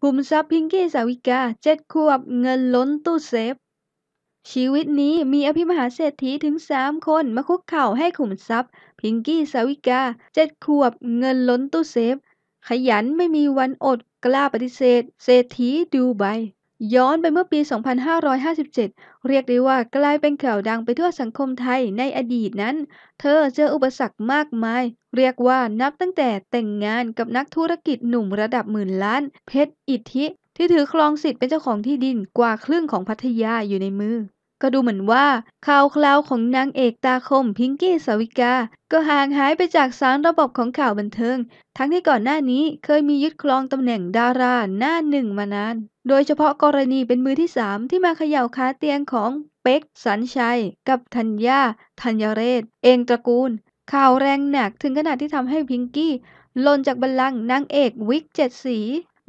ภูมิทรัพย์พิงกี้สาวิกาเจ็ดขวบเงินล้นตู้เซฟ ชีวิตนี้มีอภิมหาเศรษฐีถึงสามคนมาคุกเข่าให้ขุมทรัพย์พิงกี้สาวิกาเจ็ดขวบเงินล้นตู้เซฟ ขยันไม่มีวันอดกล้าปฏิเสธ เศรษฐีดูใบย้อนไปเมื่อปี 2557 เรียกได้ว่ากลายเป็นข่าวดังไปทั่วสังคมไทยในอดีตนั้น เธอเจออุปสรรคมากมาย เรียกว่านับตั้งแต่แต่งงานกับนักธุรกิจหนุ่มระดับหมื่นล้านเพชรอิทธิ ที่ถือครองสิทธิ์เป็นเจ้าของที่ดินกว่าครึ่งของพัทยาอยู่ในมือก็ดูเหมือนว่า ข่าวคราวของนางเอกตาคมพิงกี้สวิกา ก็ห่างหายไปจากสารระบบของข่าวบันเทิง ทั้งที่ก่อนหน้านี้เคยมียึดครองตำแหน่งดาราหน้าหนึ่งมานาน โดยเฉพาะกรณีเป็นมือที่สามที่มาเขย่าขาเตียงของเป็กสันชัย กับธัญญาธัญเรศ เองตระกูล ข่าวแรงหนักถึงขนาดที่ทำให้พิงกี้ลนจากบัลลังก์นางเอกวิกเจ็ดสี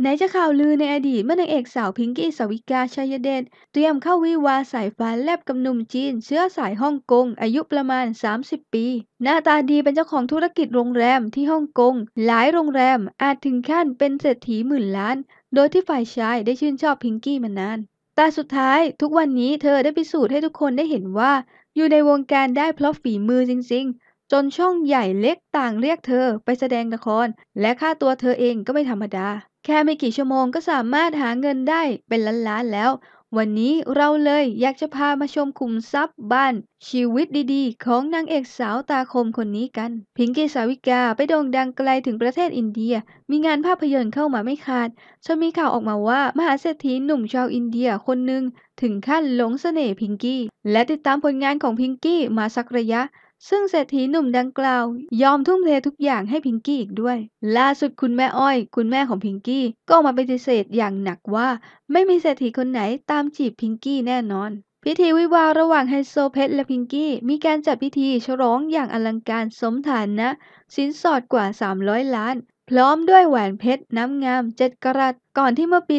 ไหนจะข่าวลือในอดีตเมื่อนางเอกสาวพิงกี้สวิกาชัยเดช เตรียมเข้าวิวาสายฟ้าแลบกับหนุ่มจีน เชื้อสายฮ่องกงอายุประมาณ 30 ปี หน้าตาดีเป็นเจ้าของธุรกิจโรงแรมที่ฮ่องกงหลายโรงแรมอาจถึงขั้นเป็นเศรษฐีหมื่นล้าน โดยที่ฝ่ายชายได้ชื่นชอบพิงกี้มานานแต่สุดท้าย ทุกวันนี้เธอได้พิสูจน์ให้ทุกคนได้เห็นว่า อยู่ในวงการได้เพราะฝีมือจริง ๆจนช่องใหญ่เล็กต่างเรียกเธอไปแสดงละคร และค่าตัวเธอเองก็ไม่ธรรมดา แค่ไม่กี่ชั่วโมงก็สามารถหาเงินได้เป็นล้านๆแล้ว วันนี้เราเลยอยากจะพามาชมคุมทรัพย์บ้าน ชีวิตดีๆของนางเอกสาวตาคมคนนี้กัน พิงกี้สาวิกาไปโด่งดังไกลถึงประเทศอินเดีย มีงานภาพยนตร์เข้ามาไม่ขาดจนมีข่าวออกมาว่ามหาเศรษฐีหนุ่มชาวอินเดียคนหนึ่งถึงขั้นหลงเสน่ห์พิงกี้ และติดตามผลงานของพิงกี้มาสักระยะซึ่งเศรษฐีหนุ่มดังกล่าว ยอมทุ่มเททุกอย่างให้พิงกี้อีกด้วย ล่าสุดคุณแม่อ้อย คุณแม่ของพิงกี้ก็ออกมาปฏิเสธอย่างหนักว่า ไม่มีเศรษฐีคนไหนตามจีบพิงกี้แน่นอน พิธีวิวาระหว่างไฮโซเพชรและพิงกี้ มีการจัดพิธีฉลองอย่างอลังการสมฐานนะสินสอดกว่า 300 ล้านพร้อมด้วยแหวนเพชร น้ำงาม7กะรัตก่อนที่เมื่อปี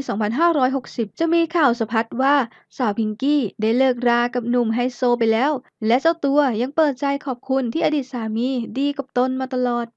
2560 จะมีข่าวสะพัดว่า สาวพิงกี้ได้เลิกรากับหนุ่มไฮโซไปแล้ว และเจ้าตัวยังเปิดใจขอบคุณที่อดีตสามีดีกับตนมาตลอด